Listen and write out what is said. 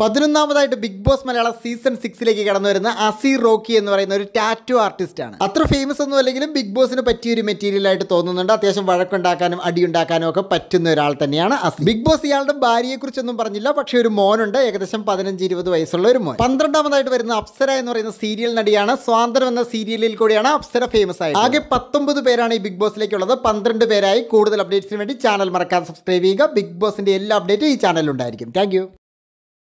പതിനൊന്നാമതായിട്ട് Bigg Boss Malayalam season സിക്സിലേക്ക് കടന്നു വരുന്ന അസീർ റോക്കി എന്ന് പറയുന്ന ഒരു ടാറ്റു ആർട്ടിസ്റ്റ് ആണ് അത്ര ഫേമസ് ഒന്നും അല്ലെങ്കിലും ബിഗ് ബോസിന് പറ്റിയ ഒരു മെറ്റീരിയൽ ആയിട്ട് തോന്നുന്നുണ്ട് അത്യാവശ്യം വഴക്കുണ്ടാക്കാനും അടിയുണ്ടാക്കാനും ഒക്കെ പറ്റുന്ന ഒരാൾ തന്നെയാണ് അസീർ ബിഗ് ബോസ് ഇയാളുടെ കുറിച്ചൊന്നും പറഞ്ഞില്ല പക്ഷേ ഒരു മോനുണ്ട് ഏകദേശം പതിനഞ്ച് ഇരുപത് വയസ്സുള്ള ഒരു മോൻ പന്ത്രണ്ടാമതായിട്ട് വരുന്ന അപ്സര എന്ന് പറയുന്ന സീരിയൽ നടിയാണ് സ്വാതന്ത്ര്യം എന്ന സീരിയലിൽ കൂടിയാണ് അപ്സര ഫേമസ് ആയത് ആകെ പത്തൊമ്പത് പേരാണ് ഈ ബിഗ് ബോസിലേക്കുള്ളത് പന്ത്രണ്ട് പേരായി കൂടുതൽ അപ്ഡേറ്റ്സിന് വേണ്ടി ചാനൽ മറക്കാതെ സബ്സ്ക്രൈബ് ചെയ്യുക ബിഗ് ബോസിന്റെ എല്ലാ അപ്ഡേറ്റും ഈ ചാനലിൽ ഉണ്ടായിരിക്കും താങ്ക്